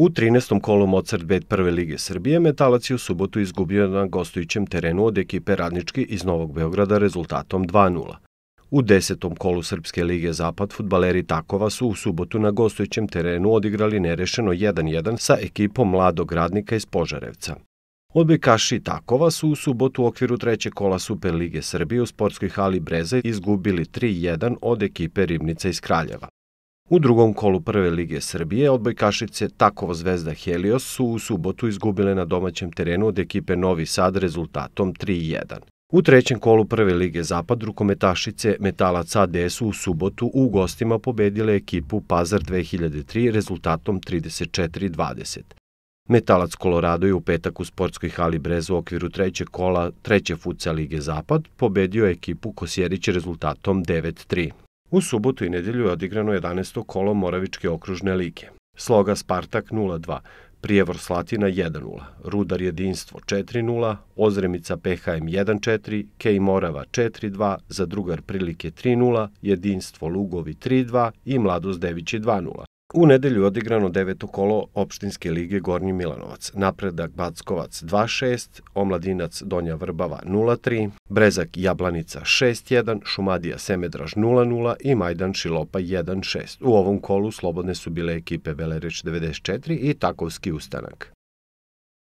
U 13. kolu Mozart Bet prve lige Srbije Metalac je u subotu izgubio na gostujućem terenu od ekipe Radnički iz Novog Beograda rezultatom 2-0. U 10. kolu Srpske lige Zapad futbaleri Takova su u subotu na gostujućem terenu odigrali nerešeno 1-1 sa ekipom mladog radnika iz Požarevca. Odbojkaši Takova su u subotu u okviru trećeg kola Super Lige Srbije u sportskoj hali Breze izgubili 3-1 od ekipe Ribnica iz Kraljeva. U drugom kolu Prve lige Srbije odbojkašice Takovo Zvezda Helios su u subotu izgubile na domaćem terenu od ekipe Novi Sad rezultatom 3-1. U trećem kolu Prve lige Zapad rukometašice Metalac ADS u subotu u gostima pobedile ekipu Pazar 2003 rezultatom 34-20. Metalac Kolorado je u petak u sportskoj hali Brez u okviru trećeg kola treće fuca Lige Zapad pobedio ekipu Kosjerić rezultatom 9-3. U subotu i nedelju je odigrano 11. kolo Moravičke okružne lige. Sloga Spartak 0-2, Prijevor Slatina 1-0, Rudar Jedinstvo 4-0, Ozremica PHM 1-4, Kej Morava 4-2, Zadrugar Prilike 3-0, Jedinstvo Lugovi 3-2 i Mladost Devići 2-0. U nedelju je odigrano deveto kolo opštinske lige Gornji Milanovac, Napredak Backovac 2-6, Omladinac Donja Vrbava 0-3, Brezak Jablanica 6-1, Šumadija Semedraž 0-0 i Majdan Šilopa 1-6. U ovom kolu slobodne su bile ekipe Velerić 94 i Takovski ustanak.